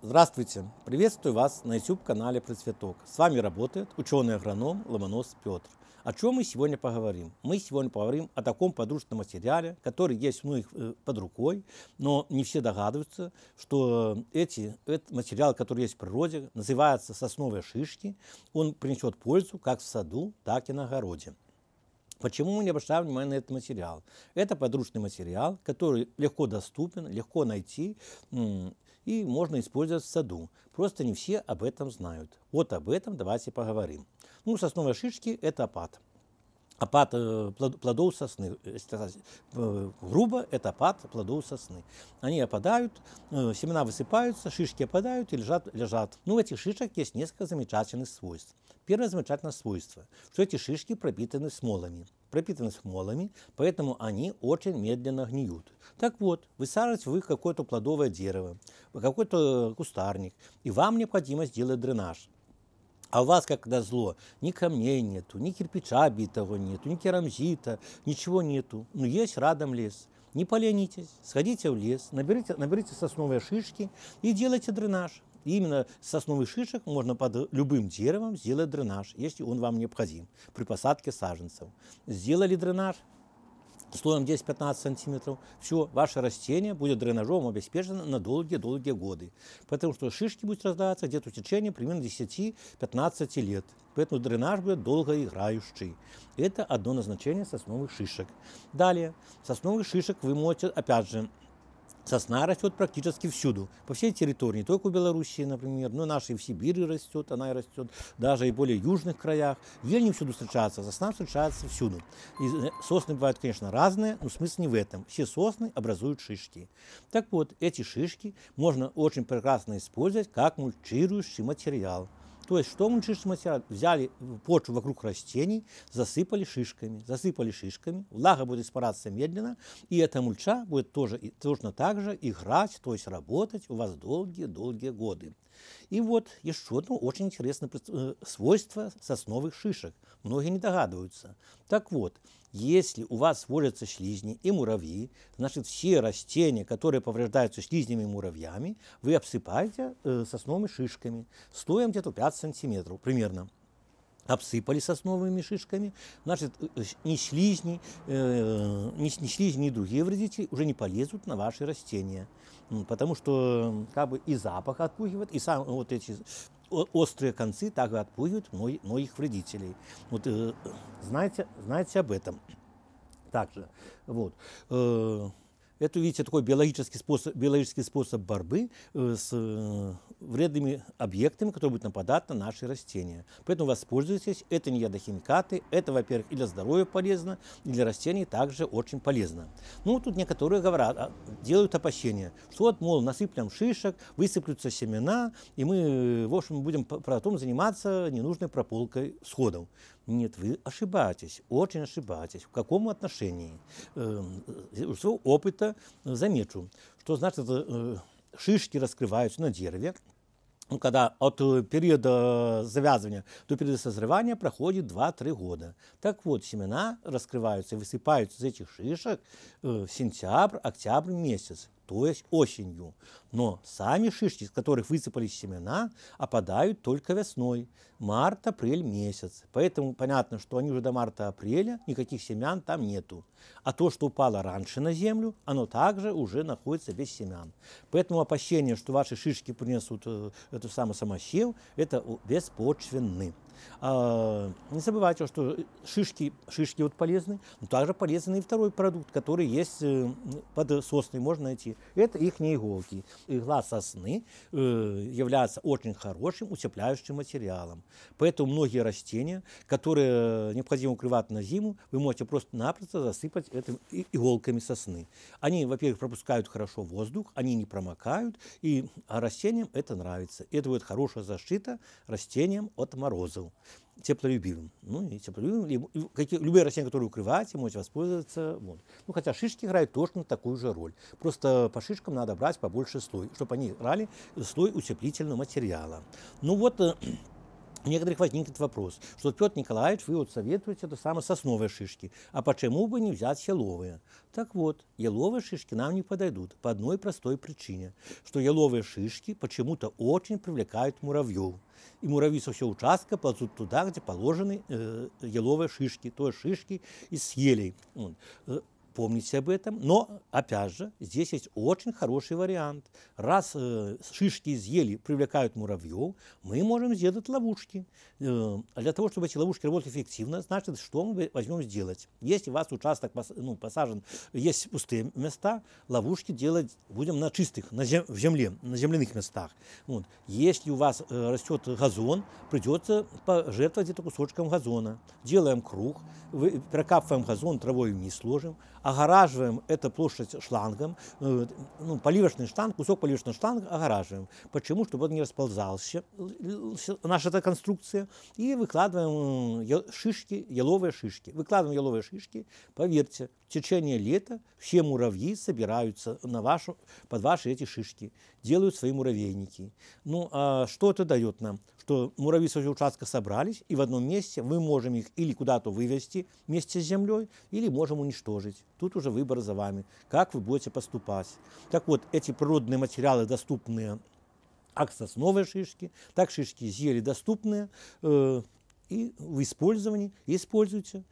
Здравствуйте! Приветствую вас на YouTube-канале Процветок. С вами работает ученый-агроном Ломонос Петр. О чем мы сегодня поговорим? Мы сегодня поговорим о таком подручном материале, который есть у них э, под рукой, но не все догадываются, что эти, этот материал, который есть в природе, называется сосновые шишки. Он принесет пользу как в саду, так и на огороде. Почему мы не обращаем внимание на этот материал? Это подручный материал, который легко доступен, легко найти и можно использовать в саду. Просто не все об этом знают. Вот об этом давайте поговорим. Ну, сосновые шишки – это опад опад э, плодов сосны. Э, э, грубо это опад плодов сосны. Они опадают, семена высыпаются, шишки опадают и лежат. лежат. Ну, в этих шишек есть несколько замечательных свойств. Первое замечательное свойство, что эти шишки пропитаны смолами. Пропитаны смолами, поэтому они очень медленно гниют. Так вот, высаживаете вы какое-то плодовое дерево, какой-то кустарник, и вам необходимо сделать дренаж – а у вас, как назло, ни камней нету, ни кирпича битого нету, ни керамзита, ничего нету. Но ну, есть рядом лес. Не поленитесь, сходите в лес, наберите, наберите сосновые шишки и делайте дренаж. И именно с сосновых шишек можно под любым деревом сделать дренаж, если он вам необходим при посадке саженцев. Сделали дренаж – слоем 10-15 сантиметров, все, ваше растение будет дренажом обеспечено на долгие-долгие годы. Потому что шишки будут раздаваться где-то в течение примерно 10-15 лет. Поэтому дренаж будет долгоиграющий. Это одно назначение сосновых шишек. Далее, сосновых шишек вы можете, опять же, Сосна растет практически всюду, по всей территории, не только у Белоруссии, например, но и нашей в Сибири растет, она и растет, даже и более южных краях. Ель не всюду встречается, сосна встречается всюду. И э, сосны бывают, конечно, разные, но смысл не в этом. Все сосны образуют шишки. Так вот, эти шишки можно очень прекрасно использовать как мульчирующий материал. То есть, что мы шишмасера? Взяли почву вокруг растений, засыпали шишками, засыпали шишками, влага будет испараться медленно, и эта мульча будет тоже, точно так же играть, то есть работать у вас долгие-долгие годы. И вот еще одно очень интересное э, свойство сосновых шишек. Многие не догадываются. Так вот, если у вас водятся слизни и муравьи, значит все растения, которые повреждаются слизнями и муравьями, вы обсыпаете э, сосновыми шишками, слоем где-то 5 сантиметров примерно обсыпали сосновыми шишками, значит, э, ни слизни, э, ни, ни слизни, ни другие вредители уже не полезут на ваши растения, потому что как бы и запах отпугивает, и сам вот эти острые концы также отпугивают многих вредителей. Вот э, знаете, знаете об этом также. Вот. Э, это, видите, такой биологический способ, биологический способ борьбы э, с э, вредными объектами, которые будут нападать на наши растения. Поэтому воспользуйтесь. Это не ядохимикаты. Это, во-первых, и для здоровья полезно, и для растений также очень полезно. Ну, тут некоторые говорят, а, делают опасения, что вот, мол, насыплем шишек, высыплются семена, и мы, э, в общем, будем потом заниматься ненужной прополкой сходов. Нет, вы ошибаетесь, очень ошибаетесь. В каком отношении? Из эм, э, своего опыта э, замечу, что значит э, шишки раскрываются на дереве, ну, когда от периода завязывания до периода созревания проходит 2-3 года. Так вот, семена раскрываются и высыпаются из этих шишек в сентябрь, октябрь месяц то есть осенью. Но сами шишки, из которых высыпались семена, опадают только весной, март-апрель месяц. Поэтому понятно, что они уже до марта-апреля, никаких семян там нету. А то, что упало раньше на землю, оно также уже находится без семян. Поэтому опасение, что ваши шишки принесут э, эту самую самосев, это беспочвенны. А, не забывайте, что шишки, шишки вот полезны, но также полезен и второй продукт, который есть э, под сосной, можно найти. Это их иголки. Игла сосны э, является очень хорошим утепляющим материалом. Поэтому многие растения, которые необходимо укрывать на зиму, вы можете просто-напросто засыпать этим иголками сосны. Они, во-первых, пропускают хорошо воздух, они не промокают, и а, растениям это нравится. Это будет хорошая защита растениям от морозов был теплолюбивым. Ну, и теплолюбивым, и какие, любые растения, которые укрываете, можете воспользоваться. Вот. Ну, хотя шишки играют точно такую же роль. Просто по шишкам надо брать побольше слой, чтобы они играли слой утеплительного материала. Ну, вот э, у некоторых возникнет вопрос, что Петр Николаевич, вы вот советуете это самое сосновые шишки, а почему бы не взять еловые? Так вот, еловые шишки нам не подойдут по одной простой причине, что еловые шишки почему-то очень привлекают муравьев. И муравьи со всего участка ползут туда, где положены э, еловые шишки, то есть шишки из елей. Э, помните об этом. Но, опять же, здесь есть очень хороший вариант. Раз э, шишки из ели привлекают муравьев, мы можем сделать ловушки. Э, для того, чтобы эти ловушки работали эффективно, значит, что мы возьмем сделать? Если у вас участок ну, посажен, есть пустые места, ловушки делать будем на чистых, на зем, в земле, на земляных местах. Вот. Если у вас э, растет газон, придется пожертвовать где-то кусочком газона. Делаем круг, вы, прокапываем газон, травой вниз сложим огораживаем эту площадь шлангом, ну, ну, поливочный штанг, кусок поливочного штанга огораживаем. Почему? Чтобы он не расползался, наша эта конструкция. И выкладываем э, шишки, еловые шишки. Выкладываем еловые шишки, поверьте, в течение лета все муравьи собираются на вашу, под ваши эти шишки, делают свои муравейники. Ну, а что это дает нам? Что муравьи с всего участка собрались, и в одном месте мы можем их или куда-то вывести вместе с землей, или можем уничтожить. Тут уже выбор за вами, как вы будете поступать. Так вот, эти природные материалы, доступные как сосновые шишки, так шишки зелий доступные, э, и в использовании используйте.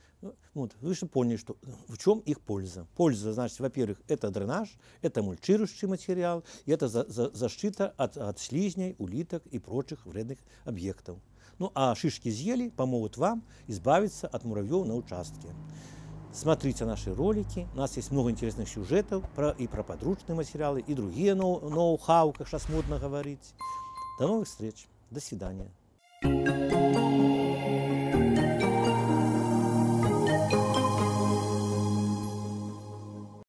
Вот, вы же поняли, что, э, в чем их польза. Польза, значит, во-первых, это дренаж, это мульчирующий материал, и это за, за, защита от, от слизней, улиток и прочих вредных объектов. Ну а шишки зели помогут вам избавиться от муравьев на участке. Смотрите наши ролики, у нас есть много интересных сюжетов про, и про подручные материалы, и другие ноу- ноу-хау, как сейчас модно говорить. До новых встреч, до свидания. thank you